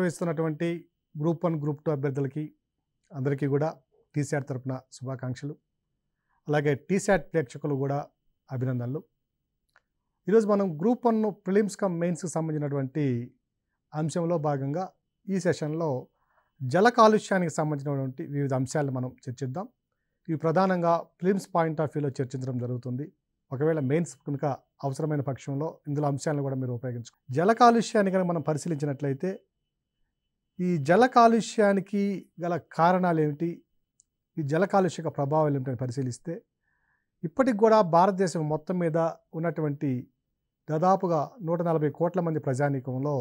నిర్వహిస్తున్నటువంటి group one group two అభ్యర్థులకి అందరికీ కూడా టీశాట్ తరఫున శుభాకాంక్షలు అలాగే టీశాట్ ప్రేక్షకులు కూడా అభినందనలు ఈరోజు మనం గ్రూప్ వన్ ప్రిలిమ్స్ కమ్ మెయిన్స్కి సంబంధించినటువంటి అంశంలో భాగంగా ఈ సెషన్లో జల కాలుష్యానికి సంబంధించినటువంటి వివిధ అంశాలను మనం చర్చిద్దాం ఇవి ప్రధానంగా ఫిలిమ్స్ పాయింట్ ఆఫ్ వ్యూలో చర్చించడం జరుగుతుంది ఒకవేళ మెయిన్స్ కనుక అవసరమైన పక్షంలో ఇందులో అంశాలను కూడా మీరు ఉపయోగించు జల కాలుష్యాన్ని కనుక మనం పరిశీలించినట్లయితే ఈ జల కాలుష్యానికి గల కారణాలు ఏమిటి ఈ జల కాలుష్యక ప్రభావాలు ఏమిటని పరిశీలిస్తే ఇప్పటికి కూడా భారతదేశం మొత్తం మీద ఉన్నటువంటి దాదాపుగా నూట నలభై కోట్ల మంది ప్రజానీకంలో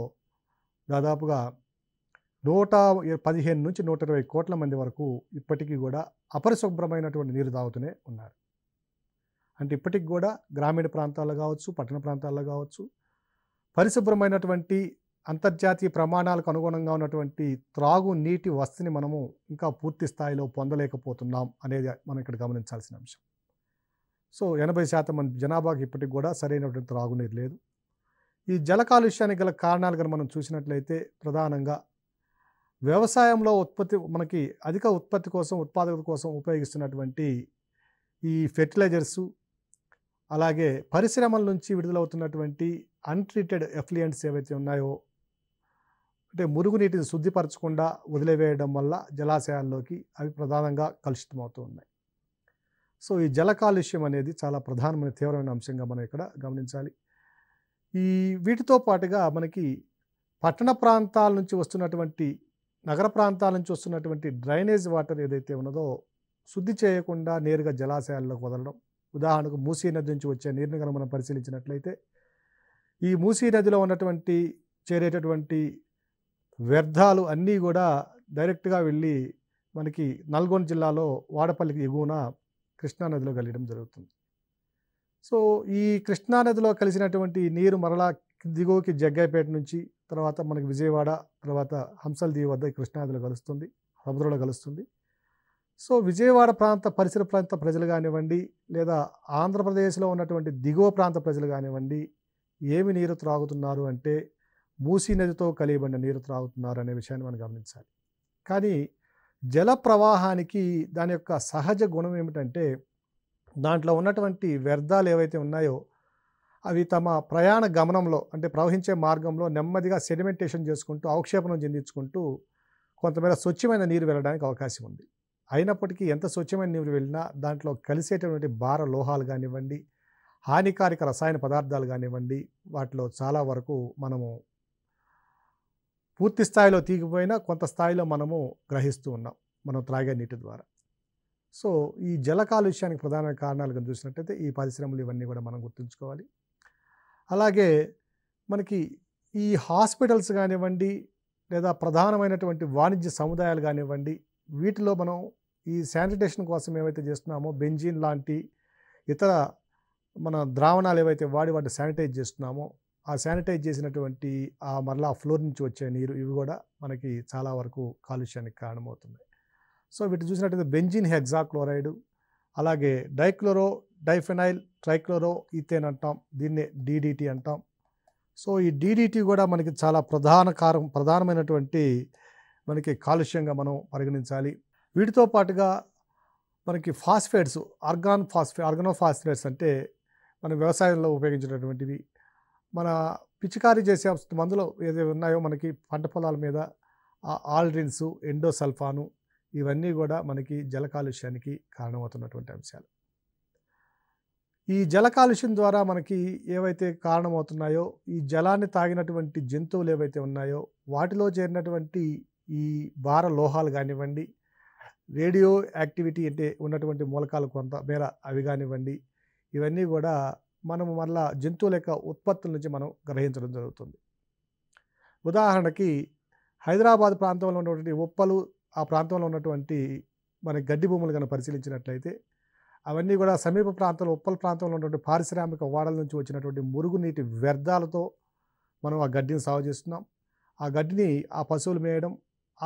దాదాపుగా నూట పదిహేను నుంచి నూట ఇరవై కోట్ల మంది వరకు ఇప్పటికీ కూడా అపరిశుభ్రమైనటువంటి నీరు తాగుతూనే ఉన్నారు అంటే ఇప్పటికి కూడా గ్రామీణ ప్రాంతాల్లో కావచ్చు పట్టణ ప్రాంతాల్లో కావచ్చు పరిశుభ్రమైనటువంటి అంతర్జాతీయ ప్రమాణాలకు అనుగుణంగా ఉన్నటువంటి త్రాగు నీటి వసతిని మనము ఇంకా పూర్తి స్థాయిలో పొందలేకపోతున్నాం అనేది మనం ఇక్కడ గమనించాల్సిన అంశం సో ఎనభై శాతం మంది జనాభాకి ఇప్పటికి కూడా సరైనటువంటి త్రాగునీరు లేదు ఈ జల కాలుష్యానికి గల కారణాలు కనుక మనం చూసినట్లయితే ప్రధానంగా వ్యవసాయంలో ఉత్పత్తి మనకి అధిక ఉత్పత్తి కోసం ఉత్పాదకత కోసం ఉపయోగిస్తున్నటువంటి ఈ ఫెర్టిలైజర్సు అలాగే పరిశ్రమల నుంచి విడుదలవుతున్నటువంటి అన్ట్రీటెడ్ ఎఫ్లియంట్స్ ఏవైతే ఉన్నాయో అంటే మురుగునీటిని శుద్ధిపరచకుండా వదిలివేయడం వల్ల జలాశయాల్లోకి అవి ప్రధానంగా కలుషితమవుతూ ఉన్నాయి సో ఈ జల కాలుష్యం అనేది చాలా ప్రధానమైన తీవ్రమైన అంశంగా మనం ఇక్కడ గమనించాలి ఈ వీటితో పాటుగా మనకి పట్టణ ప్రాంతాల నుంచి వస్తున్నటువంటి నగర ప్రాంతాల నుంచి వస్తున్నటువంటి డ్రైనేజ్ వాటర్ ఏదైతే ఉన్నదో శుద్ధి చేయకుండా నేరుగా జలాశయాల్లోకి వదలడం ఉదాహరణకు మూసీ నది నుంచి వచ్చే నీరుని కనుక మనం పరిశీలించినట్లయితే ఈ మూసీ నదిలో ఉన్నటువంటి చేరేటటువంటి వ్యర్థాలు అన్నీ కూడా డైరెక్ట్గా వెళ్ళి మనకి నల్గొండ జిల్లాలో వాడపల్లికి ఎగువన కృష్ణానదిలో కలియడం జరుగుతుంది సో ఈ కృష్ణానదిలో కలిసినటువంటి నీరు మరలా దిగువకి జగ్గాయపేట నుంచి తర్వాత మనకి విజయవాడ తర్వాత హంసల దీవి వద్ద కృష్ణానదిలో కలుస్తుంది సముద్రంలో కలుస్తుంది సో విజయవాడ ప్రాంత పరిసర ప్రాంత ప్రజలు కానివ్వండి లేదా ఆంధ్రప్రదేశ్లో ఉన్నటువంటి దిగువ ప్రాంత ప్రజలు కానివ్వండి ఏమి నీరు త్రాగుతున్నారు అంటే మూసీ నదితో కలియబడిన నీరు త్రాగుతున్నారు అనే విషయాన్ని మనం గమనించాలి కానీ జల ప్రవాహానికి దాని యొక్క సహజ గుణం ఏమిటంటే దాంట్లో ఉన్నటువంటి వ్యర్థాలు ఏవైతే ఉన్నాయో అవి తమ ప్రయాణ గమనంలో అంటే ప్రవహించే మార్గంలో నెమ్మదిగా సెడిమెంటేషన్ చేసుకుంటూ అవక్షేపణం చెందించుకుంటూ కొంతమేర స్వచ్ఛమైన నీరు వెళ్ళడానికి అవకాశం ఉంది అయినప్పటికీ ఎంత స్వచ్ఛమైన నీరు వెళ్ళినా దాంట్లో కలిసేటటువంటి భార లోహాలు కానివ్వండి హానికారక రసాయన పదార్థాలు కానివ్వండి వాటిలో చాలా వరకు మనము పూర్తి స్థాయిలో తీగిపోయినా కొంత స్థాయిలో మనము గ్రహిస్తూ ఉన్నాం మనం త్రాగే నీటి ద్వారా సో ఈ జల కాలుష్యానికి ప్రధాన కారణాలు కనుక చూసినట్టయితే ఈ పరిశ్రమలు ఇవన్నీ కూడా మనం గుర్తుంచుకోవాలి అలాగే మనకి ఈ హాస్పిటల్స్ కానివ్వండి లేదా ప్రధానమైనటువంటి వాణిజ్య సముదాయాలు కానివ్వండి వీటిలో మనం ఈ శానిటేషన్ కోసం ఏమైతే చేస్తున్నామో బెంజిన్ లాంటి ఇతర మన ద్రావణాలు ఏవైతే వాడి వాటిని శానిటైజ్ చేస్తున్నామో ఆ శానిటైజ్ చేసినటువంటి ఆ మరలా ఫ్లోర్ నుంచి వచ్చే నీరు ఇవి కూడా మనకి చాలా వరకు కాలుష్యానికి కారణమవుతున్నాయి సో వీటి చూసినట్టయితే బెంజిన్ హెగ్జాక్లోరైడు అలాగే డైక్లోరో డైఫెనైల్ ట్రైక్లోరో ఈథేన్ అంటాం దీన్నే డిడిటి అంటాం సో ఈ డీడీటీ కూడా మనకి చాలా ప్రధాన కారం ప్రధానమైనటువంటి మనకి కాలుష్యంగా మనం పరిగణించాలి వీటితో పాటుగా మనకి ఫాస్ఫేట్స్ ఆర్గాన్ ఫాస్ఫే ఫాస్ఫేట్స్ అంటే మన వ్యవసాయంలో ఉపయోగించినటువంటివి మన పిచికారీ చేసే మందులు ఏదో ఉన్నాయో మనకి పంట పొలాల మీద ఆల్డ్రిన్స్ ఎండోసల్ఫాను ఇవన్నీ కూడా మనకి జల కాలుష్యానికి కారణమవుతున్నటువంటి అంశాలు ఈ జల కాలుష్యం ద్వారా మనకి ఏవైతే కారణమవుతున్నాయో ఈ జలాన్ని తాగినటువంటి జంతువులు ఏవైతే ఉన్నాయో వాటిలో చేరినటువంటి ఈ భార లోహాలు కానివ్వండి రేడియో యాక్టివిటీ అంటే ఉన్నటువంటి మూలకాలు కొంత మేర అవి కానివ్వండి ఇవన్నీ కూడా మనము మళ్ళా జంతువుల యొక్క ఉత్పత్తుల నుంచి మనం గ్రహించడం జరుగుతుంది ఉదాహరణకి హైదరాబాద్ ప్రాంతంలో ఉన్నటువంటి ఉప్పలు ఆ ప్రాంతంలో ఉన్నటువంటి మన గడ్డి భూములు కనుక పరిశీలించినట్లయితే అవన్నీ కూడా సమీప ప్రాంతంలో ఉప్పల ప్రాంతంలో ఉన్నటువంటి పారిశ్రామిక వాడల నుంచి వచ్చినటువంటి మురుగునీటి వ్యర్థాలతో మనం ఆ గడ్డిని సాగు చేస్తున్నాం ఆ గడ్డిని ఆ పశువులు మేయడం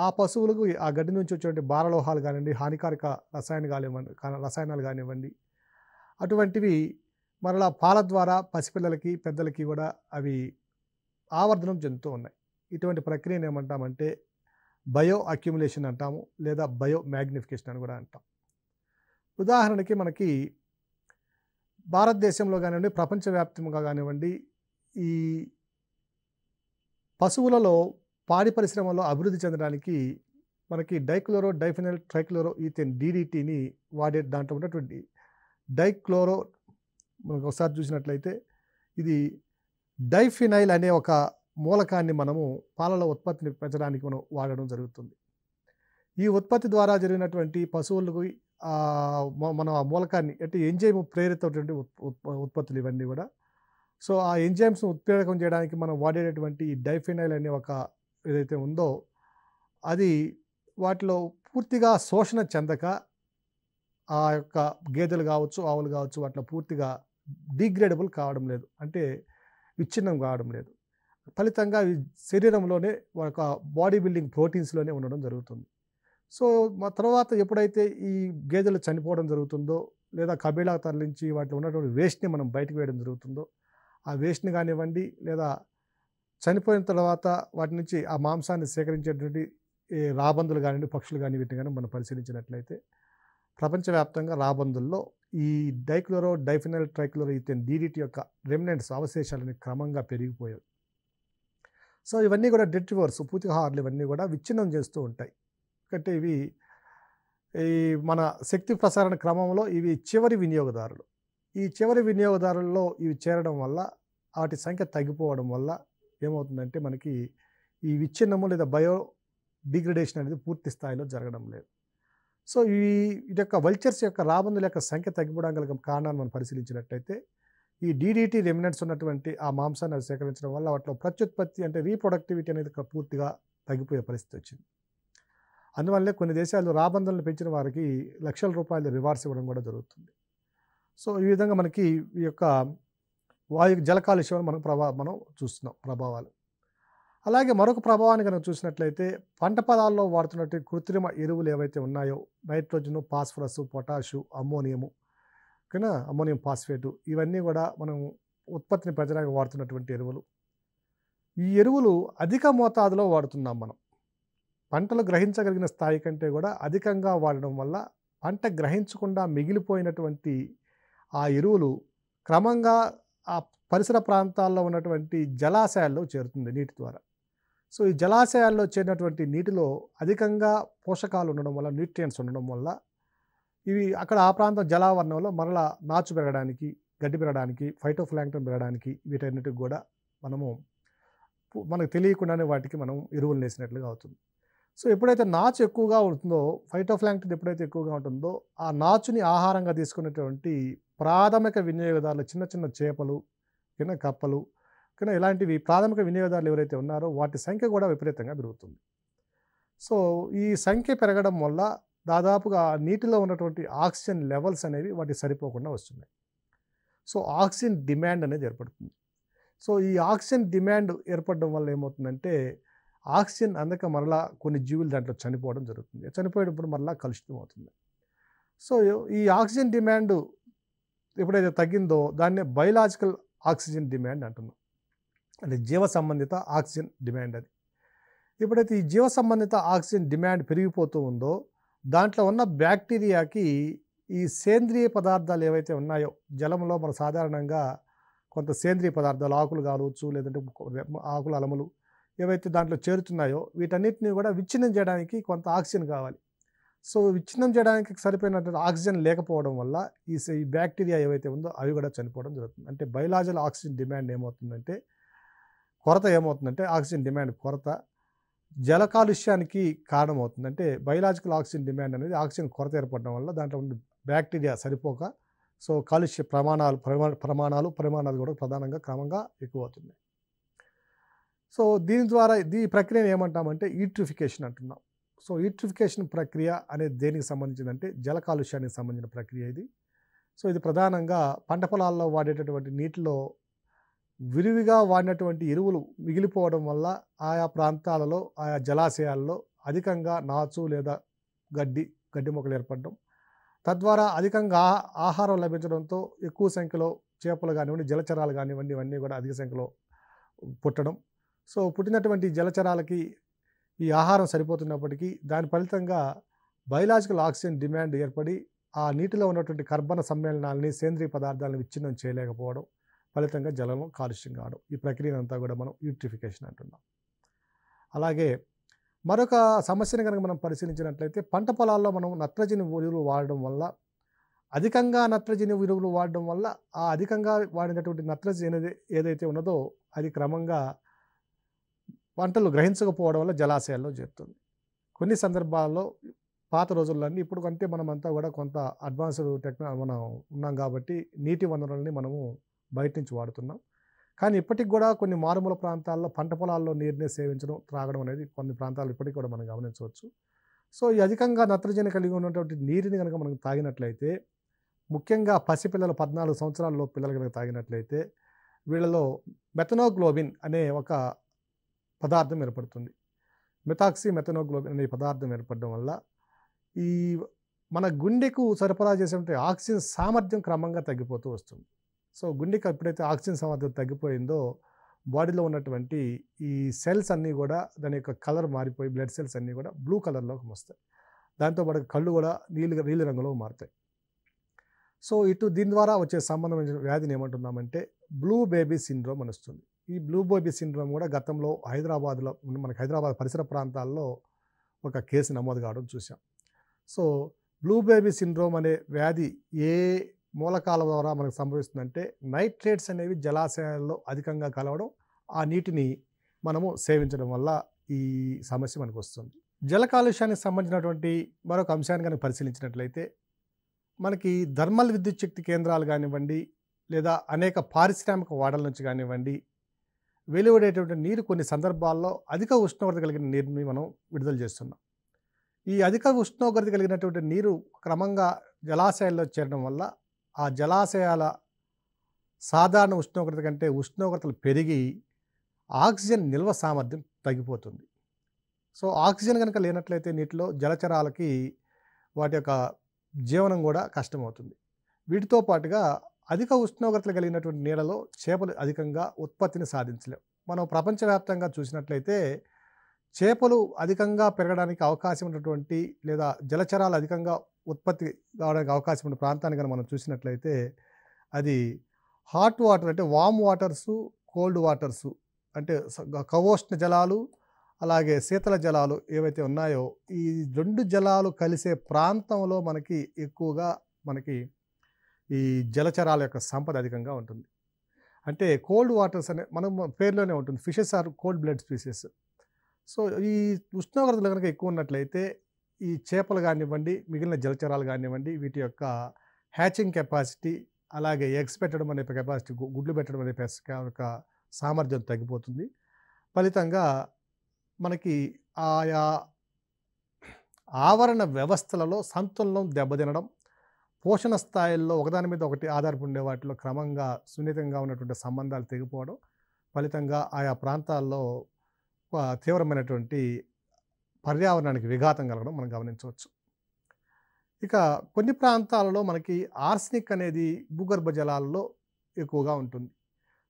ఆ పశువులకు ఆ గడ్డి నుంచి వచ్చేటువంటి భారలోహాలు కానివ్వండి హానికారక రసాయనాలు కానివ్వండి రసాయనాలు కానివ్వండి అటువంటివి మరలా పాల ద్వారా పసిపిల్లలకి పెద్దలకి కూడా అవి ఆవర్ధనం చెందుతూ ఉన్నాయి ఇటువంటి ప్రక్రియను ఏమంటామంటే బయో అక్యుములేషన్ అంటాము లేదా బయో మ్యాగ్నిఫికేషన్ అని కూడా అంటాం ఉదాహరణకి మనకి భారతదేశంలో కానివ్వండి ప్రపంచవ్యాప్తంగా కానివ్వండి ఈ పశువులలో పాడి పరిశ్రమలో అభివృద్ధి చెందడానికి మనకి డైక్లోరో డైఫినల్ ట్రైక్లోరో ఈథెన్ డీడీటీని వాడే దాంట్లో ఉన్నటువంటి డైక్లోరో మనకు ఒకసారి చూసినట్లయితే ఇది డైఫినైల్ అనే ఒక మూలకాన్ని మనము పాలల ఉత్పత్తిని పెంచడానికి మనం వాడడం జరుగుతుంది ఈ ఉత్పత్తి ద్వారా జరిగినటువంటి పశువులకు మనం ఆ మూలకాన్ని అంటే ఎంజైమ్ ప్రేరితమైనటువంటి ఉత్పత్తులు ఇవన్నీ కూడా సో ఆ ఎంజైమ్స్ను ఉత్ప్రేరకం చేయడానికి మనం వాడేటటువంటి డైఫినైల్ అనే ఒక ఏదైతే ఉందో అది వాటిలో పూర్తిగా శోషణ చెందక ఆ యొక్క గేదెలు కావచ్చు ఆవులు కావచ్చు వాటిలో పూర్తిగా డిగ్రేడబుల్ కావడం లేదు అంటే విచ్ఛిన్నం కావడం లేదు ఫలితంగా అవి శరీరంలోనే ఒక బాడీ బిల్డింగ్ ప్రోటీన్స్లోనే ఉండడం జరుగుతుంది సో మా తర్వాత ఎప్పుడైతే ఈ గేదెలు చనిపోవడం జరుగుతుందో లేదా కబీలా తరలించి వాటిలో ఉన్నటువంటి వేస్ట్ని మనం బయటకు వేయడం జరుగుతుందో ఆ వేస్ట్ని కానివ్వండి లేదా చనిపోయిన తర్వాత వాటి నుంచి ఆ మాంసాన్ని సేకరించేటువంటి రాబందులు కానివ్వండి పక్షులు కానివ్వండి కానీ మనం పరిశీలించినట్లయితే ప్రపంచవ్యాప్తంగా రాబందుల్లో ఈ dichloro diphenyl trichloro ethane DDT యొక్క రెమినెంట్స్ అవశేషాలని క్రమంగా పెరిగిపోయాయి సో ఇవన్నీ కూడా డెట్రివర్స్ పూతిహార్లు ఇవన్నీ కూడా విచ్ఛిన్నం చేస్తూ ఉంటాయి ఎందుకంటే ఇవి ఈ మన శక్తి ప్రసారణ క్రమంలో ఇవి చివరి వినియోగదారులు ఈ చివరి వినియోగదారుల్లో ఇవి చేరడం వల్ల వాటి సంఖ్య తగ్గిపోవడం వల్ల ఏమవుతుందంటే మనకి ఈ విచ్ఛిన్నము లేదా బయో డిగ్రేడేషన్ అనేది పూర్తి స్థాయిలో జరగడం లేదు సో ఈ ఇది యొక్క వల్చర్స్ యొక్క రాబందుల యొక్క సంఖ్య తగ్గిపోవడం గల కారణాన్ని మనం పరిశీలించినట్టయితే ఈ డీడీటీ రెమినెంట్స్ ఉన్నటువంటి ఆ మాంసాన్ని అది సేకరించడం వల్ల వాటిలో ప్రత్యుత్పత్తి అంటే రీప్రొడక్టివిటీ అనేది పూర్తిగా తగ్గిపోయే పరిస్థితి వచ్చింది అందువల్లే కొన్ని దేశాలు రాబందులను పెంచిన వారికి లక్షల రూపాయలు రివార్డ్స్ ఇవ్వడం కూడా జరుగుతుంది సో ఈ విధంగా మనకి ఈ యొక్క వాయు జల కాలుష్యం మనం ప్రభా మనం చూస్తున్నాం ప్రభావాలు అలాగే మరొక ప్రభావాన్ని కనుక చూసినట్లయితే పంట పదాల్లో వాడుతున్నట్టు కృత్రిమ ఎరువులు ఏవైతే ఉన్నాయో నైట్రోజను పాస్ఫరస్ పొటాషు అమ్మోనియము ఓకేనా అమ్మోనియం ఫాస్ఫేటు ఇవన్నీ కూడా మనం ఉత్పత్తిని పెంచడానికి వాడుతున్నటువంటి ఎరువులు ఈ ఎరువులు అధిక మోతాదులో వాడుతున్నాం మనం పంటలు గ్రహించగలిగిన స్థాయి కంటే కూడా అధికంగా వాడడం వల్ల పంట గ్రహించకుండా మిగిలిపోయినటువంటి ఆ ఎరువులు క్రమంగా ఆ పరిసర ప్రాంతాల్లో ఉన్నటువంటి జలాశయాల్లో చేరుతుంది నీటి ద్వారా సో ఈ జలాశయాల్లో చేరినటువంటి నీటిలో అధికంగా పోషకాలు ఉండడం వల్ల న్యూట్రియంట్స్ ఉండడం వల్ల ఇవి అక్కడ ఆ ప్రాంతం జలావరణంలో మరలా నాచు పెరగడానికి గడ్డి పెరగడానికి ఫైటోఫ్లాంక్టన్ పెరగడానికి వీటన్నిటికి కూడా మనము మనకు తెలియకుండానే వాటికి మనం ఎరువులు వేసినట్లుగా అవుతుంది సో ఎప్పుడైతే నాచు ఎక్కువగా ఉంటుందో ఫైటోఫ్లాంక్టన్ ఎప్పుడైతే ఎక్కువగా ఉంటుందో ఆ నాచుని ఆహారంగా తీసుకునేటువంటి ప్రాథమిక వినియోగదారులు చిన్న చిన్న చేపలు చిన్న కప్పలు కానీ ఇలాంటివి ప్రాథమిక వినియోగదారులు ఎవరైతే ఉన్నారో వాటి సంఖ్య కూడా విపరీతంగా పెరుగుతుంది సో ఈ సంఖ్య పెరగడం వల్ల దాదాపుగా నీటిలో ఉన్నటువంటి ఆక్సిజన్ లెవెల్స్ అనేవి వాటికి సరిపోకుండా వస్తున్నాయి సో ఆక్సిజన్ డిమాండ్ అనేది ఏర్పడుతుంది సో ఈ ఆక్సిజన్ డిమాండ్ ఏర్పడడం వల్ల ఏమవుతుందంటే ఆక్సిజన్ అందక మరలా కొన్ని జీవులు దాంట్లో చనిపోవడం జరుగుతుంది చనిపోయేటప్పుడు మరలా కలుషితం అవుతుంది సో ఈ ఆక్సిజన్ డిమాండ్ ఎప్పుడైతే తగ్గిందో దాన్నే బయలాజికల్ ఆక్సిజన్ డిమాండ్ అంటున్నాం అంటే జీవ సంబంధిత ఆక్సిజన్ డిమాండ్ అది ఎప్పుడైతే ఈ జీవ సంబంధిత ఆక్సిజన్ డిమాండ్ పెరిగిపోతూ ఉందో దాంట్లో ఉన్న బ్యాక్టీరియాకి ఈ సేంద్రియ పదార్థాలు ఏవైతే ఉన్నాయో జలంలో మన సాధారణంగా కొంత సేంద్రియ పదార్థాలు ఆకులు కావచ్చు లేదంటే ఆకులు అలములు ఏవైతే దాంట్లో చేరుతున్నాయో వీటన్నిటిని కూడా విచ్ఛిన్నం చేయడానికి కొంత ఆక్సిజన్ కావాలి సో విచ్ఛిన్నం చేయడానికి సరిపోయినటువంటి ఆక్సిజన్ లేకపోవడం వల్ల ఈ బ్యాక్టీరియా ఏవైతే ఉందో అవి కూడా చనిపోవడం జరుగుతుంది అంటే బయలాజల్ ఆక్సిజన్ డిమాండ్ ఏమవుతుందంటే కొరత ఏమవుతుందంటే ఆక్సిజన్ డిమాండ్ కొరత జల కాలుష్యానికి కారణం అవుతుందంటే బయలాజికల్ ఆక్సిజన్ డిమాండ్ అనేది ఆక్సిజన్ కొరత ఏర్పడడం వల్ల దాంట్లో ఉన్న బ్యాక్టీరియా సరిపోక సో కాలుష్య ప్రమాణాలు ప్రమాణాలు పరిమాణాలు కూడా ప్రధానంగా క్రమంగా ఎక్కువ అవుతుంది సో దీని ద్వారా ఈ ప్రక్రియను ఏమంటామంటే ఈట్రిఫికేషన్ అంటున్నాం సో ఈట్రిఫికేషన్ ప్రక్రియ అనేది దేనికి సంబంధించిందంటే జల కాలుష్యానికి సంబంధించిన ప్రక్రియ ఇది సో ఇది ప్రధానంగా పంట పొలాల్లో వాడేటటువంటి నీటిలో విరివిగా వాడినటువంటి ఎరువులు మిగిలిపోవడం వల్ల ఆయా ప్రాంతాలలో ఆయా జలాశయాల్లో అధికంగా నాచు లేదా గడ్డి గడ్డి మొక్కలు ఏర్పడడం తద్వారా అధికంగా ఆహారం లభించడంతో ఎక్కువ సంఖ్యలో చేపలు కానివ్వండి జలచరాలు కానివ్వండి ఇవన్నీ కూడా అధిక సంఖ్యలో పుట్టడం సో పుట్టినటువంటి జలచరాలకి ఈ ఆహారం సరిపోతున్నప్పటికీ దాని ఫలితంగా బయలాజికల్ ఆక్సిజన్ డిమాండ్ ఏర్పడి ఆ నీటిలో ఉన్నటువంటి కర్బన సమ్మేళనాలని సేంద్రీయ పదార్థాలను విచ్ఛిన్నం చేయలేకపోవడం ఫలితంగా జలంలో కాలుష్యం కావడం ఈ ప్రక్రియను అంతా కూడా మనం యూట్రిఫికేషన్ అంటున్నాం అలాగే మరొక సమస్యను కనుక మనం పరిశీలించినట్లయితే పంట పొలాల్లో మనం నత్రజని ఎరువులు వాడడం వల్ల అధికంగా నత్రజని ఎరువులు వాడడం వల్ల ఆ అధికంగా వాడినటువంటి నత్రజని ఏదైతే ఉన్నదో అది క్రమంగా పంటలు గ్రహించకపోవడం వల్ల జలాశయాల్లో చేరుతుంది కొన్ని సందర్భాల్లో పాత అన్నీ ఇప్పుడు కంటే మనమంతా కూడా కొంత అడ్వాన్స్డ్ టెక్నాలజీ మనం ఉన్నాం కాబట్టి నీటి వనరుల్ని మనము బయట నుంచి వాడుతున్నాం కానీ ఇప్పటికి కూడా కొన్ని మారుమూల ప్రాంతాల్లో పంట పొలాల్లో నీరుని సేవించడం త్రాగడం అనేది కొన్ని ప్రాంతాలు ఇప్పటికి కూడా మనం గమనించవచ్చు సో ఈ అధికంగా నత్రజని కలిగి ఉన్నటువంటి నీరుని కనుక మనకు తాగినట్లయితే ముఖ్యంగా పసిపిల్లలు పద్నాలుగు సంవత్సరాల్లో పిల్లలు కనుక తాగినట్లయితే వీళ్ళలో మెథనోగ్లోబిన్ అనే ఒక పదార్థం ఏర్పడుతుంది మెథాక్సి మెథనోగ్లోబిన్ అనే పదార్థం ఏర్పడడం వల్ల ఈ మన గుండెకు సరఫరా చేసేటువంటి ఆక్సిజన్ సామర్థ్యం క్రమంగా తగ్గిపోతూ వస్తుంది సో గుండెకి ఎప్పుడైతే ఆక్సిజన్ సమర్థత తగ్గిపోయిందో బాడీలో ఉన్నటువంటి ఈ సెల్స్ అన్నీ కూడా దాని యొక్క కలర్ మారిపోయి బ్లడ్ సెల్స్ అన్నీ కూడా బ్లూ కలర్లోకి వస్తాయి దాంతో పాటు కళ్ళు కూడా నీళ్ళు నీలి రంగులో మారుతాయి సో ఇటు దీని ద్వారా వచ్చే సంబంధమైన వ్యాధిని ఏమంటున్నామంటే బ్లూ బేబీ సిండ్రోమ్ అని వస్తుంది ఈ బ్లూ బేబీ సిండ్రోమ్ కూడా గతంలో హైదరాబాద్లో మనకు హైదరాబాద్ పరిసర ప్రాంతాల్లో ఒక కేసు నమోదు కావడం చూసాం సో బ్లూ బేబీ సిండ్రోమ్ అనే వ్యాధి ఏ మూలకాల ద్వారా మనకు సంభవిస్తుందంటే నైట్రేట్స్ అనేవి జలాశయాల్లో అధికంగా కలవడం ఆ నీటిని మనము సేవించడం వల్ల ఈ సమస్య మనకు వస్తుంది జల కాలుష్యానికి సంబంధించినటువంటి మరొక అంశాన్ని కనుక పరిశీలించినట్లయితే మనకి థర్మల్ విద్యుత్ శక్తి కేంద్రాలు కానివ్వండి లేదా అనేక పారిశ్రామిక వాడల నుంచి కానివ్వండి వెలువడేటువంటి నీరు కొన్ని సందర్భాల్లో అధిక ఉష్ణోగ్రత కలిగిన నీరుని మనం విడుదల చేస్తున్నాం ఈ అధిక ఉష్ణోగ్రత కలిగినటువంటి నీరు క్రమంగా జలాశయాల్లో చేరడం వల్ల ఆ జలాశయాల సాధారణ ఉష్ణోగ్రత కంటే ఉష్ణోగ్రతలు పెరిగి ఆక్సిజన్ నిల్వ సామర్థ్యం తగ్గిపోతుంది సో ఆక్సిజన్ కనుక లేనట్లయితే నీటిలో జలచరాలకి వాటి యొక్క జీవనం కూడా కష్టమవుతుంది వీటితో పాటుగా అధిక ఉష్ణోగ్రతలు కలిగినటువంటి నీళ్ళలో చేపలు అధికంగా ఉత్పత్తిని సాధించలేవు మనం ప్రపంచవ్యాప్తంగా చూసినట్లయితే చేపలు అధికంగా పెరగడానికి అవకాశం ఉన్నటువంటి లేదా జలచరాలు అధికంగా ఉత్పత్తి కావడానికి అవకాశం ఉన్న ప్రాంతాన్ని కనుక మనం చూసినట్లయితే అది హాట్ వాటర్ అంటే వామ్ వాటర్సు కోల్డ్ వాటర్సు అంటే కవోష్ణ జలాలు అలాగే శీతల జలాలు ఏవైతే ఉన్నాయో ఈ రెండు జలాలు కలిసే ప్రాంతంలో మనకి ఎక్కువగా మనకి ఈ జలచరాల యొక్క సంపద అధికంగా ఉంటుంది అంటే కోల్డ్ వాటర్స్ అనే మనం పేర్లోనే ఉంటుంది fishes are cold blood species so ఈ ఉష్ణోగ్రతలు కనుక ఎక్కువ ఉన్నట్లయితే ఈ చేపలు కానివ్వండి మిగిలిన జలచరాలు కానివ్వండి వీటి యొక్క హ్యాచింగ్ కెపాసిటీ అలాగే ఎగ్స్ పెట్టడం అనే కెపాసిటీ గుడ్లు పెట్టడం అనే యొక్క సామర్థ్యం తగ్గిపోతుంది ఫలితంగా మనకి ఆయా ఆవరణ వ్యవస్థలలో సంతులనం దెబ్బతినడం పోషణ స్థాయిల్లో ఒకదాని మీద ఒకటి ఆధారపడి ఉండే వాటిలో క్రమంగా సున్నితంగా ఉన్నటువంటి సంబంధాలు తెగిపోవడం ఫలితంగా ఆయా ప్రాంతాల్లో తీవ్రమైనటువంటి పర్యావరణానికి విఘాతం కలగడం మనం గమనించవచ్చు ఇక కొన్ని ప్రాంతాలలో మనకి ఆర్సనిక్ అనేది భూగర్భ జలాల్లో ఎక్కువగా ఉంటుంది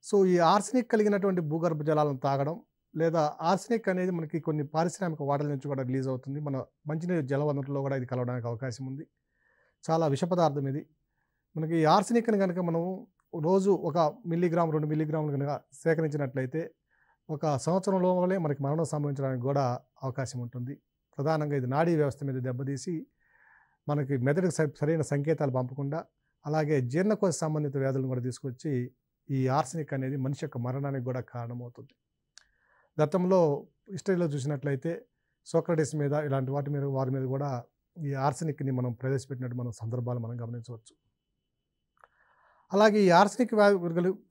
సో ఈ ఆర్సనిక్ కలిగినటువంటి భూగర్భ జలాలను తాగడం లేదా ఆర్సనిక్ అనేది మనకి కొన్ని పారిశ్రామిక వాటల నుంచి కూడా రిలీజ్ అవుతుంది మన మంచినీరు జల వనరులో కూడా ఇది కలవడానికి అవకాశం ఉంది చాలా విష పదార్థం ఇది మనకి ఆర్సనిక్ని కనుక మనం రోజు ఒక మిల్లీగ్రామ్ రెండు మిల్లీగ్రాములు కనుక సేకరించినట్లయితే ఒక సంవత్సరం లోపలే మనకి మరణం సంభవించడానికి కూడా అవకాశం ఉంటుంది ప్రధానంగా ఇది నాడీ వ్యవస్థ మీద దెబ్బతీసి మనకి మెదడుకు సరైన సంకేతాలు పంపకుండా అలాగే జీర్ణకోశ సంబంధిత వ్యాధులను కూడా తీసుకొచ్చి ఈ ఆర్సనిక్ అనేది మనిషి యొక్క మరణానికి కూడా కారణమవుతుంది గతంలో హిస్టరీలో చూసినట్లయితే సోక్రటిస్ మీద ఇలాంటి వాటి మీద వారి మీద కూడా ఈ ఆర్సనిక్ని మనం ప్రవేశపెట్టినట్టు మనం సందర్భాలు మనం గమనించవచ్చు అలాగే ఈ ఆర్సనిక్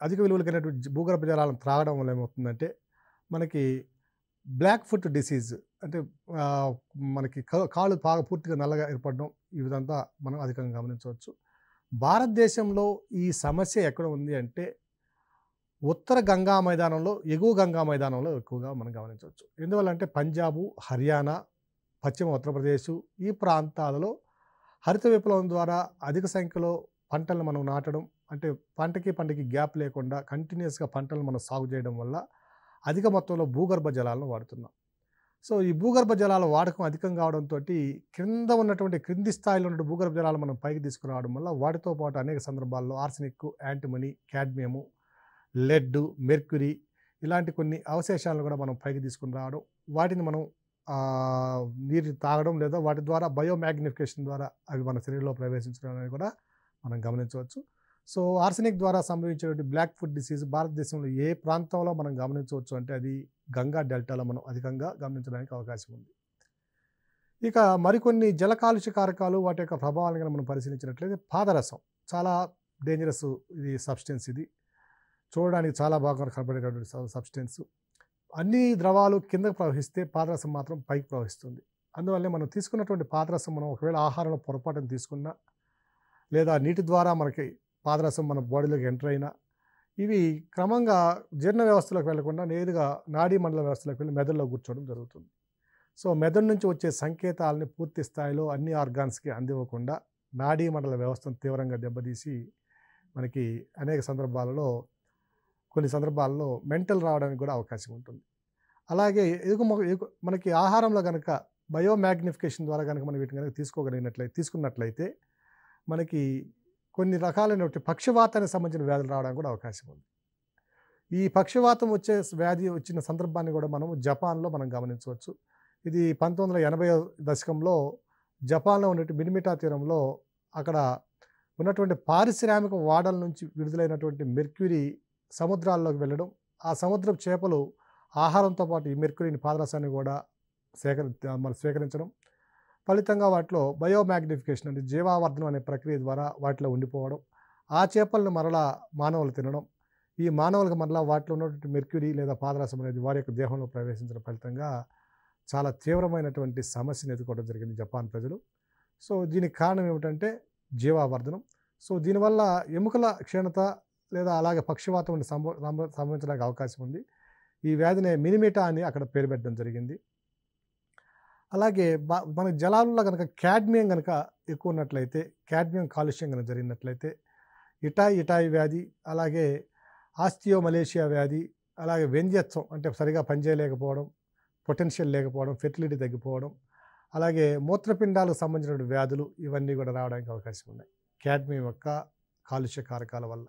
అధిక విలువలు కలిగినటువంటి భూగర్భ జలాలను త్రాగడం వల్ల ఏమవుతుందంటే మనకి బ్లాక్ ఫుట్ డిసీజ్ అంటే మనకి కాళ్ళు బాగా పూర్తిగా నల్లగా ఏర్పడడం ఇదంతా మనం అధికంగా గమనించవచ్చు భారతదేశంలో ఈ సమస్య ఎక్కడ ఉంది అంటే ఉత్తర గంగా మైదానంలో ఎగువ గంగా మైదానంలో ఎక్కువగా మనం గమనించవచ్చు ఎందువల్లంటే పంజాబు హర్యానా పశ్చిమ ఉత్తరప్రదేశ్ ఈ ప్రాంతాలలో హరిత విప్లవం ద్వారా అధిక సంఖ్యలో పంటలను మనం నాటడం అంటే పంటకి పంటకి గ్యాప్ లేకుండా కంటిన్యూస్గా పంటలను మనం సాగు చేయడం వల్ల అధిక మొత్తంలో భూగర్భ జలాలను వాడుతున్నాం సో ఈ భూగర్భ జలాల వాడకం అధికం కావడంతో క్రింద ఉన్నటువంటి క్రింది స్థాయిలో ఉన్న భూగర్భ జలాలు మనం పైకి తీసుకురావడం వల్ల వాటితో పాటు అనేక సందర్భాల్లో arsenic antimony cadmium lead mercury ఇలాంటి కొన్ని అవశేషాలను కూడా మనం పైకి తీసుకుని రావడం వాటిని మనం నీరు తాగడం లేదా వాటి ద్వారా బయోమాగ్నిఫికేషన్ ద్వారా అవి మన శరీరంలో ప్రవేశించడం అనేది కూడా మనం గమనించవచ్చు సో ఆర్సెనిక్ ద్వారా సంభవించేటువంటి బ్లాక్ ఫుడ్ డిసీజ్ భారతదేశంలో ఏ ప్రాంతంలో మనం గమనించవచ్చు అంటే అది గంగా డెల్టాలో మనం అధికంగా గమనించడానికి అవకాశం ఉంది ఇక మరికొన్ని జల కాలుష్య కారకాలు వాటి యొక్క ప్రభావాలను కనుక మనం పరిశీలించినట్లయితే పాదరసం చాలా డేంజరస్ ఇది సబ్స్టెన్స్ ఇది చూడడానికి చాలా బాగా కనపడేటటువంటి సబ్స్టెన్స్ అన్ని ద్రవాలు కిందకు ప్రవహిస్తే పాదరసం మాత్రం పైకి ప్రవహిస్తుంది అందువల్లే మనం తీసుకున్నటువంటి పాదరసం మనం ఒకవేళ ఆహారంలో పొరపాటును తీసుకున్నా లేదా నీటి ద్వారా మనకి పాదరసం మన బాడీలోకి ఎంటర్ అయినా ఇవి క్రమంగా జీర్ణ వ్యవస్థలోకి వెళ్లకుండా నేరుగా నాడీ మండల వ్యవస్థలోకి వెళ్ళి మెదడులో కూర్చోవడం జరుగుతుంది సో మెదడు నుంచి వచ్చే సంకేతాలని పూర్తి స్థాయిలో అన్ని ఆర్గాన్స్కి అందివ్వకుండా నాడీ మండల వ్యవస్థను తీవ్రంగా దెబ్బతీసి మనకి అనేక సందర్భాలలో కొన్ని సందర్భాల్లో మెంటల్ రావడానికి కూడా అవకాశం ఉంటుంది అలాగే ఎదుగు మనకి ఆహారంలో కనుక బయోమాగ్నిఫికేషన్ ద్వారా కనుక మనం వీటిని కనుక తీసుకోగలిగినట్లయితే తీసుకున్నట్లయితే మనకి కొన్ని రకాలైనటువంటి పక్షవాతానికి సంబంధించిన వ్యాధులు రావడానికి కూడా అవకాశం ఉంది ఈ పక్షవాతం వచ్చే వ్యాధి వచ్చిన సందర్భాన్ని కూడా మనం జపాన్లో మనం గమనించవచ్చు ఇది పంతొమ్మిది వందల ఎనభై దశకంలో జపాన్లో ఉన్నటువంటి మినిమిటా తీరంలో అక్కడ ఉన్నటువంటి పారిశ్రామిక వాడల నుంచి విడుదలైనటువంటి మెర్క్యూరీ సముద్రాల్లోకి వెళ్ళడం ఆ సముద్రపు చేపలు ఆహారంతో పాటు ఈ మెర్క్యూరీని పాదరసాన్ని కూడా సేకరి మనం స్వీకరించడం ఫలితంగా వాటిలో బయోమాగ్నిఫికేషన్ అంటే జీవావర్ధనం అనే ప్రక్రియ ద్వారా వాటిలో ఉండిపోవడం ఆ చేపలను మరలా మానవులు తినడం ఈ మానవులకు మరలా వాటిలో ఉన్నటువంటి మెర్క్యూరీ లేదా పాదరసం అనేది వారి యొక్క దేహంలో ప్రవేశించిన ఫలితంగా చాలా తీవ్రమైనటువంటి సమస్యను ఎదుర్కోవడం జరిగింది జపాన్ ప్రజలు సో దీనికి కారణం ఏమిటంటే జీవావర్ధనం సో దీనివల్ల ఎముకల క్షీణత లేదా అలాగే పక్షవాతం సంభవించడానికి అవకాశం ఉంది ఈ వ్యాధిని మినిమిటా అని అక్కడ పేరు పెట్టడం జరిగింది అలాగే మన జలాల్లో కనుక క్యాడ్మియం కనుక ఎక్కువ ఉన్నట్లయితే క్యాడ్మియం కాలుష్యం కనుక జరిగినట్లయితే ఇటాయి ఇటాయి వ్యాధి అలాగే ఆస్తియో మలేషియా వ్యాధి అలాగే వ్యంధ్యత్వం అంటే సరిగా పనిచేయలేకపోవడం పొటెన్షియల్ లేకపోవడం ఫెర్టిలిటీ తగ్గిపోవడం అలాగే మూత్రపిండాలకు సంబంధించిన వ్యాధులు ఇవన్నీ కూడా రావడానికి అవకాశం ఉన్నాయి క్యాడ్మియం యొక్క కాలుష్య కారకాల వల్ల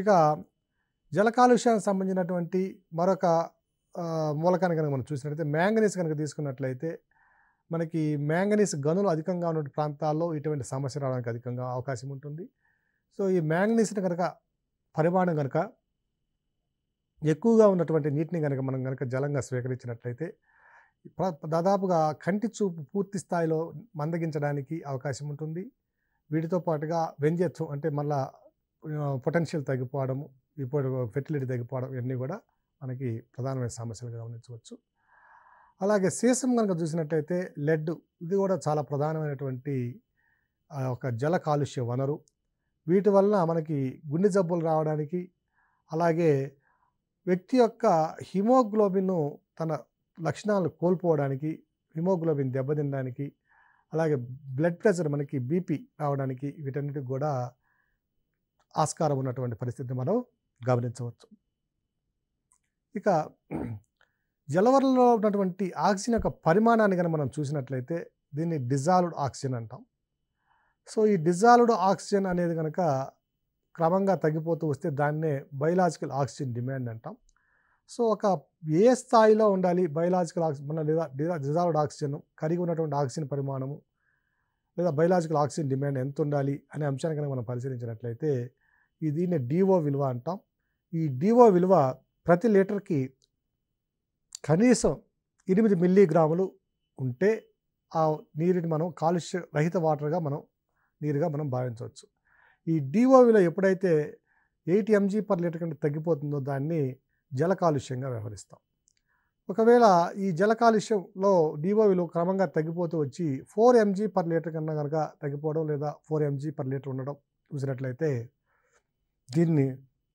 ఇక జల కాలుష్యానికి సంబంధించినటువంటి మరొక మూలకాన్ని కనుక మనం చూసినట్లయితే మ్యాంగనీస్ కనుక తీసుకున్నట్లయితే మనకి మ్యాంగనీస్ గనులు అధికంగా ఉన్న ప్రాంతాల్లో ఇటువంటి సమస్య రావడానికి అధికంగా అవకాశం ఉంటుంది సో ఈ మ్యాంగనీస్ని కనుక పరిమాణం కనుక ఎక్కువగా ఉన్నటువంటి నీటిని కనుక మనం కనుక జలంగా స్వీకరించినట్లయితే దాదాపుగా కంటి చూపు పూర్తి స్థాయిలో మందగించడానికి అవకాశం ఉంటుంది వీటితో పాటుగా వెంజత్వం అంటే మళ్ళా పొటెన్షియల్ తగ్గిపోవడము ఇప్పుడు ఫెర్టిలిటీ తగ్గిపోవడం ఇవన్నీ కూడా మనకి ప్రధానమైన సమస్యలు గమనించవచ్చు అలాగే సీసం కనుక చూసినట్టయితే లెడ్ ఇది కూడా చాలా ప్రధానమైనటువంటి ఒక జల కాలుష్య వనరు వీటి వలన మనకి గుండె జబ్బులు రావడానికి అలాగే వ్యక్తి యొక్క హిమోగ్లోబిన్ తన లక్షణాలను కోల్పోవడానికి హిమోగ్లోబిన్ దెబ్బతినడానికి అలాగే బ్లడ్ ప్రెషర్ మనకి బీపీ రావడానికి వీటన్నిటికి కూడా ఆస్కారం ఉన్నటువంటి పరిస్థితి మనం గమనించవచ్చు ఇక జలవరంలో ఉన్నటువంటి ఆక్సిజన్ యొక్క పరిమాణాన్ని కనుక మనం చూసినట్లయితే దీన్ని డిజాల్వ్డ్ ఆక్సిజన్ అంటాం సో ఈ డిజాల్వ్డ్ ఆక్సిజన్ అనేది కనుక క్రమంగా తగ్గిపోతూ వస్తే దాన్నే బయలాజికల్ ఆక్సిజన్ డిమాండ్ అంటాం సో ఒక ఏ స్థాయిలో ఉండాలి బయలాజికల్ ఆక్సి మన లేదా డిజాల్వ్డ్ ఆక్సిజన్ కరిగి ఉన్నటువంటి ఆక్సిజన్ పరిమాణము లేదా బయలాజికల్ ఆక్సిజన్ డిమాండ్ ఎంత ఉండాలి అనే అంశాన్ని కనుక మనం పరిశీలించినట్లయితే దీన్ని డివో విలువ అంటాం ఈ డివో విలువ ప్రతి లీటర్కి కనీసం ఎనిమిది మిల్లీగ్రాములు ఉంటే ఆ నీరుని మనం కాలుష్య రహిత వాటర్గా మనం నీరుగా మనం భావించవచ్చు ఈ డిఓవిలో ఎప్పుడైతే ఎయిట్ ఎంజీ పర్ లీటర్ కంటే తగ్గిపోతుందో దాన్ని జల కాలుష్యంగా వ్యవహరిస్తాం ఒకవేళ ఈ జల కాలుష్యంలో డిఓ విలువ క్రమంగా తగ్గిపోతూ వచ్చి ఫోర్ ఎంజీ పర్ లీటర్ కన్నా కనుక తగ్గిపోవడం లేదా ఫోర్ ఎంజీ పర్ లీటర్ ఉండడం చూసినట్లయితే దీన్ని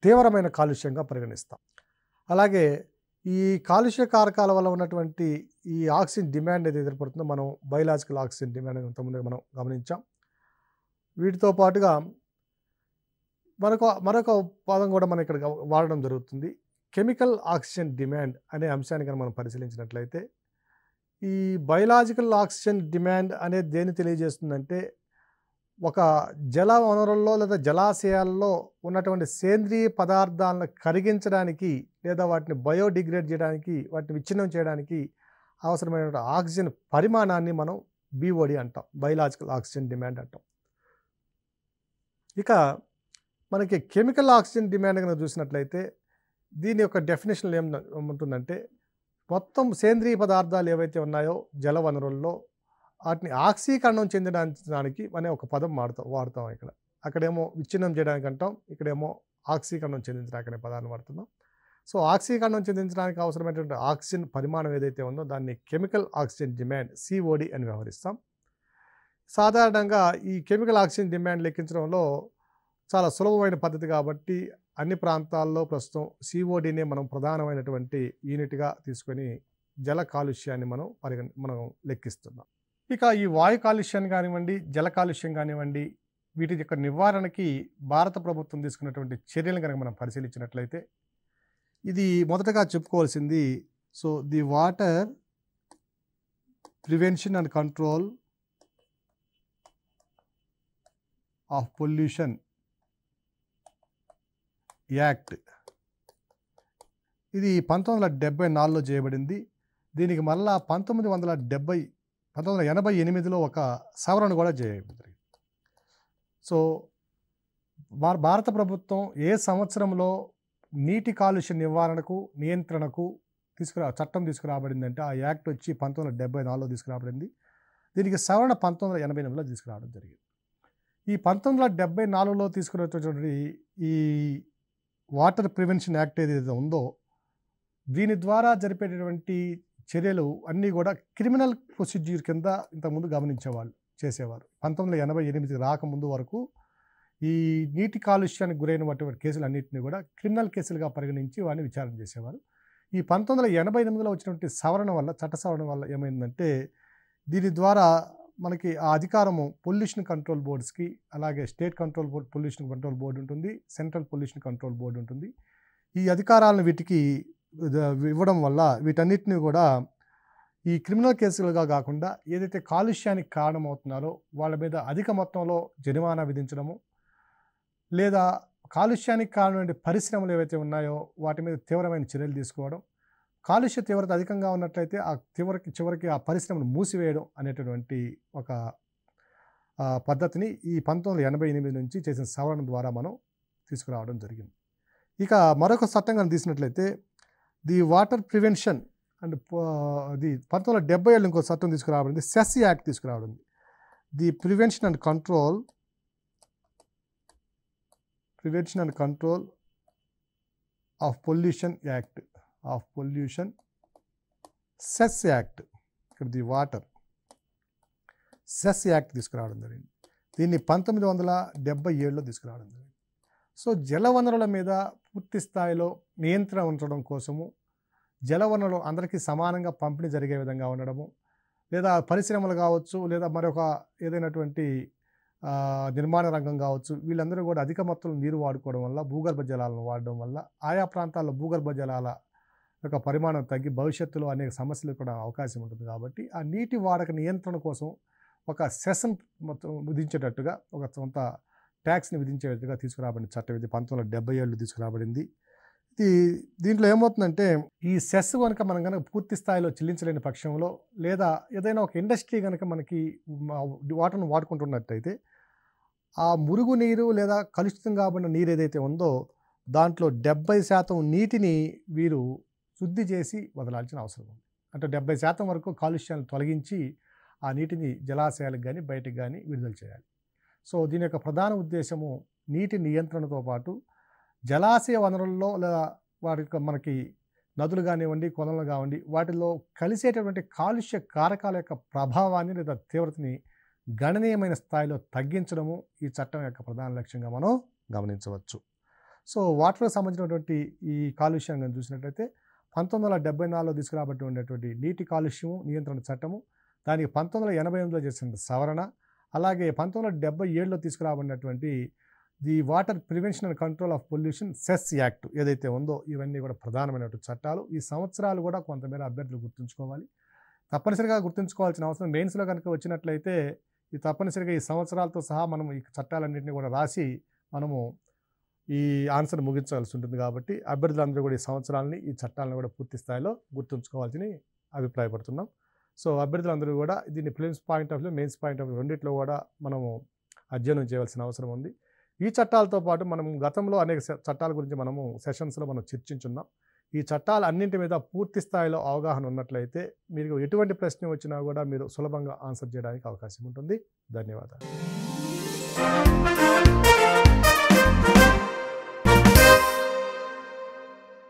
తీవ్రమైన కాలుష్యంగా పరిగణిస్తాం అలాగే ఈ కాలుష్య కారకాల వల్ల ఉన్నటువంటి ఈ ఆక్సిజన్ డిమాండ్ అయితే ఎదురుపడుతుందో మనం బయలాజికల్ ఆక్సిజన్ డిమాండ్ ఇంతకుముందు మనం గమనించాం వీటితో పాటుగా మరొక మరొక పదం కూడా మనం ఇక్కడ వాడడం జరుగుతుంది కెమికల్ ఆక్సిజన్ డిమాండ్ అనే అంశాన్ని కనుక మనం పరిశీలించినట్లయితే ఈ బయలాజికల్ ఆక్సిజన్ డిమాండ్ అనేది దేన్ని తెలియజేస్తుందంటే ఒక జల వనరుల్లో లేదా జలాశయాల్లో ఉన్నటువంటి సేంద్రియ పదార్థాలను కరిగించడానికి లేదా వాటిని బయోడిగ్రేడ్ చేయడానికి వాటిని విచ్ఛిన్నం చేయడానికి అవసరమైన ఆక్సిజన్ పరిమాణాన్ని మనం బీఓడి అంటాం బయలాజికల్ ఆక్సిజన్ డిమాండ్ అంటాం ఇక మనకి కెమికల్ ఆక్సిజన్ డిమాండ్ కనుక చూసినట్లయితే దీని యొక్క డెఫినేషన్ ఏం ఉంటుందంటే మొత్తం సేంద్రీయ పదార్థాలు ఏవైతే ఉన్నాయో జల వనరుల్లో వాటిని ఆక్సీకరణం చెందడానికి అనే ఒక పదం వాడతాం వాడతాం ఇక్కడ అక్కడేమో విచ్ఛిన్నం చేయడానికి అంటాం ఇక్కడేమో ఆక్సీకరణం చెందించడానికి అనే పదాన్ని వాడుతున్నాం సో ఆక్సీకరణం చెందించడానికి అవసరమైనటువంటి ఆక్సిజన్ పరిమాణం ఏదైతే ఉందో దాన్ని కెమికల్ ఆక్సిజన్ డిమాండ్ సిఓడి అని వ్యవహరిస్తాం సాధారణంగా ఈ కెమికల్ ఆక్సిజన్ డిమాండ్ లెక్కించడంలో చాలా సులభమైన పద్ధతి కాబట్టి అన్ని ప్రాంతాల్లో ప్రస్తుతం సిఓడినే మనం ప్రధానమైనటువంటి యూనిట్గా తీసుకొని జల కాలుష్యాన్ని మనం పరిగణ మనం లెక్కిస్తున్నాం ఇక ఈ వాయు కాలుష్యాన్ని కానివ్వండి జల కాలుష్యం కానివ్వండి వీటి యొక్క నివారణకి భారత ప్రభుత్వం తీసుకున్నటువంటి చర్యలను కనుక మనం పరిశీలించినట్లయితే ఇది మొదటగా చెప్పుకోవాల్సింది so the water prevention and control of pollution act ఇది పంతొమ్మిది వందల చేయబడింది దీనికి మళ్ళా పంతొమ్మిది వందల డెబ్బై పంతొమ్మిది వందల ఎనభై ఎనిమిదిలో ఒక సవరణ కూడా చేయబడింది జరిగింది సో భారత ప్రభుత్వం ఏ సంవత్సరంలో నీటి కాలుష్య నివారణకు నియంత్రణకు తీసుకురా చట్టం తీసుకురాబడిందంటే ఆ యాక్ట్ వచ్చి పంతొమ్మిది వందల డెబ్బై నాలుగులో తీసుకురాబడింది దీనికి సవరణ పంతొమ్మిది వందల ఎనభై ఎనిమిదిలో తీసుకురావడం జరిగింది ఈ పంతొమ్మిది వందల డెబ్బై నాలుగులో తీసుకునేటటువంటి ఈ వాటర్ ప్రివెన్షన్ యాక్ట్ ఏదైతే ఉందో దీని ద్వారా జరిపేటటువంటి చర్యలు అన్నీ కూడా క్రిమినల్ ప్రొసీడ్యూర్ కింద ఇంతకుముందు గమనించేవాళ్ళు చేసేవారు పంతొమ్మిది వందల ఎనభై ఎనిమిది రాకముందు వరకు ఈ నీటి కాలుష్యానికి గురైనటువంటి కేసులు అన్నింటినీ కూడా క్రిమినల్ కేసులుగా పరిగణించి వాడిని విచారణ చేసేవారు ఈ పంతొమ్మిది వందల ఎనభై ఎనిమిదిలో వచ్చినటువంటి సవరణ వల్ల చట్ట సవరణ వల్ల ఏమైందంటే దీని ద్వారా మనకి ఆ అధికారము పొల్యూషన్ కంట్రోల్ బోర్డ్స్కి అలాగే state control board pollution control board ఉంటుంది సెంట్రల్ పొల్యూషన్ కంట్రోల్ బోర్డు ఉంటుంది ఈ అధికారాలను వీటికి ఇవ్వడం వల్ల వీటన్నిటిని కూడా ఈ క్రిమినల్ కేసులుగా కాకుండా ఏదైతే కాలుష్యానికి కారణమవుతున్నారో వాళ్ళ మీద అధిక మొత్తంలో జరిమానా విధించడము లేదా కాలుష్యానికి కారణమైన పరిశ్రమలు ఏవైతే ఉన్నాయో వాటి మీద తీవ్రమైన చర్యలు తీసుకోవడం కాలుష్య తీవ్రత అధికంగా ఉన్నట్లయితే ఆ తీవ్రకి చివరికి ఆ పరిశ్రమను మూసివేయడం అనేటటువంటి ఒక పద్ధతిని ఈ పంతొమ్మిది ఎనభై ఎనిమిది నుంచి చేసిన సవరణ ద్వారా మనం తీసుకురావడం జరిగింది ఇక మరొక చట్టంగా తీసినట్లయితే ది వాటర్ ప్రివెన్షన్ అండ్ అది పంతొమ్మిది వందల డెబ్బై ఏళ్ళు ఇంకో చట్టం తీసుకురాబడింది సెస్ యాక్ట్ తీసుకురావడం the prevention and control prevention and control of pollution act of pollution cess act ఇక్కడ ది వాటర్ సెస్ యాక్ట్ తీసుకురావడం జరిగింది దీన్ని పంతొమ్మిది వందల డెబ్బై ఏడులో తీసుకురావడం జరిగింది సో జలవనరుల మీద పూర్తి స్థాయిలో నియంత్రణ ఉంచడం కోసము జలవనరులు అందరికీ సమానంగా పంపిణీ జరిగే విధంగా ఉండడము లేదా పరిశ్రమలు కావచ్చు లేదా మరొక ఏదైనటువంటి నిర్మాణ రంగం కావచ్చు వీళ్ళందరూ కూడా అధిక మొత్తంలో నీరు వాడుకోవడం వల్ల భూగర్భ జలాలను వాడడం వల్ల ఆయా ప్రాంతాల్లో భూగర్భ జలాల యొక్క పరిమాణం తగ్గి భవిష్యత్తులో అనేక సమస్యలు కూడా అవకాశం ఉంటుంది కాబట్టి ఆ నీటి వాడక నియంత్రణ కోసం ఒక సెషన్ మొత్తం విధించేటట్టుగా ఒక సొంత ట్యాక్స్ని విధించే విధంగా తీసుకురాబడిన చట్టం ఇది పంతొమ్మిది వందల డెబ్బై ఏళ్ళు తీసుకురాబడింది ఇది దీంట్లో ఏమవుతుందంటే ఈ సెస్ కనుక మనం కనుక పూర్తి స్థాయిలో చెల్లించలేని పక్షంలో లేదా ఏదైనా ఒక ఇండస్ట్రీ కనుక మనకి వాటర్ను వాడుకుంటున్నట్టయితే ఆ మురుగు నీరు లేదా కలుషితం కాబడిన నీరు ఏదైతే ఉందో దాంట్లో డెబ్బై శాతం నీటిని వీరు శుద్ధి చేసి వదలాల్సిన అవసరం ఉంది అంటే డెబ్బై శాతం వరకు కాలుష్యాన్ని తొలగించి ఆ నీటిని జలాశయాలకు కానీ బయటకు కానీ విడుదల చేయాలి సో దీని యొక్క ప్రధాన ఉద్దేశము నీటి నియంత్రణతో పాటు జలాశయ వనరుల్లో లేదా వాటి మనకి నదులు కానివ్వండి కొనలు కావండి వాటిలో కలిసేటటువంటి కాలుష్య కారకాల యొక్క ప్రభావాన్ని లేదా తీవ్రతని గణనీయమైన స్థాయిలో తగ్గించడము ఈ చట్టం యొక్క ప్రధాన లక్ష్యంగా మనం గమనించవచ్చు సో వాటర్కి సంబంధించినటువంటి ఈ కాలుష్యం కానీ చూసినట్లయితే పంతొమ్మిది వందల డెబ్బై నాలుగులో తీసుకురాబట్టి ఉండేటువంటి నీటి కాలుష్యము నియంత్రణ చట్టము దానికి పంతొమ్మిది వందల ఎనభై ఎనిమిదిలో చేసిన సవరణ అలాగే పంతొమ్మిది వందల డెబ్బై ఏడులో తీసుకురాబడినటువంటి the water prevention and control of pollution cess act ఏదైతే ఉందో ఇవన్నీ కూడా ప్రధానమైనటువంటి చట్టాలు ఈ సంవత్సరాలు కూడా కొంతమేర అభ్యర్థులు గుర్తుంచుకోవాలి తప్పనిసరిగా గుర్తుంచుకోవాల్సిన అవసరం మెయిన్స్లో కనుక వచ్చినట్లయితే ఈ తప్పనిసరిగా ఈ సంవత్సరాలతో సహా మనం ఈ చట్టాలన్నింటినీ కూడా రాసి మనము ఈ ఆన్సర్ ముగించవలసి ఉంటుంది కాబట్టి అభ్యర్థులందరూ కూడా ఈ సంవత్సరాలని ఈ చట్టాలను కూడా పూర్తి స్థాయిలో గుర్తుంచుకోవాల్సిన అభిప్రాయపడుతున్నాం సో అభ్యర్థులందరూ కూడా దీన్ని prelims point of view mains point of view రెండిట్లో కూడా మనము అధ్యయనం చేయవలసిన అవసరం ఉంది ఈ చట్టాలతో పాటు మనం గతంలో అనేక చట్టాల గురించి మనము సెషన్స్లో మనం చర్చించున్నాం ఈ చట్టాలు అన్నింటి మీద పూర్తి స్థాయిలో అవగాహన ఉన్నట్లయితే మీకు ఎటువంటి ప్రశ్న వచ్చినా కూడా మీరు సులభంగా ఆన్సర్ చేయడానికి అవకాశం ఉంటుంది ధన్యవాదాలు